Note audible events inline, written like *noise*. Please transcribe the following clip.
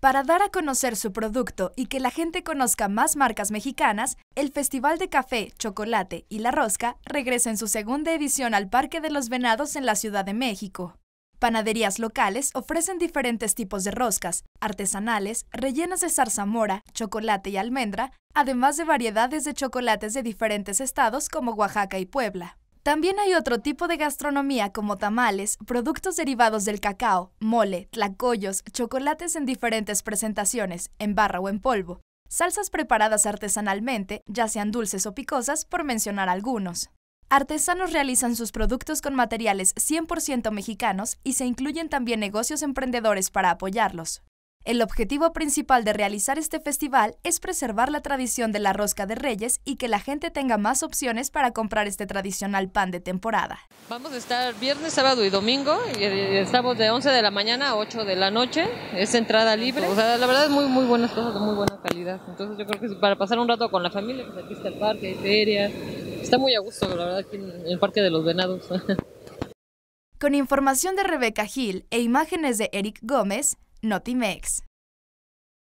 Para dar a conocer su producto y que la gente conozca más marcas mexicanas, el Festival de Café, Chocolate y La Rosca regresa en su segunda edición al Parque de los Venados en la Ciudad de México. Panaderías locales ofrecen diferentes tipos de roscas, artesanales, rellenas de zarzamora, chocolate y almendra, además de variedades de chocolates de diferentes estados como Oaxaca y Puebla. También hay otro tipo de gastronomía como tamales, productos derivados del cacao, mole, tlacoyos, chocolates en diferentes presentaciones, en barra o en polvo, salsas preparadas artesanalmente, ya sean dulces o picosas, por mencionar algunos. Artesanos realizan sus productos con materiales 100% mexicanos y se incluyen también negocios emprendedores para apoyarlos. El objetivo principal de realizar este festival es preservar la tradición de la rosca de reyes y que la gente tenga más opciones para comprar este tradicional pan de temporada. Vamos a estar viernes, sábado y domingo, y eh, estamos de 11 de la mañana a 8 de la noche, es entrada libre, o sea, la verdad es muy, muy buenas cosas de muy buena calidad, entonces yo creo que para pasar un rato con la familia, pues aquí está el parque, hay feria, está muy a gusto, la verdad, aquí en el Parque de los Venados. *laughs* Con información de Rebeca Gil e imágenes de Eric Gómez, Notimex.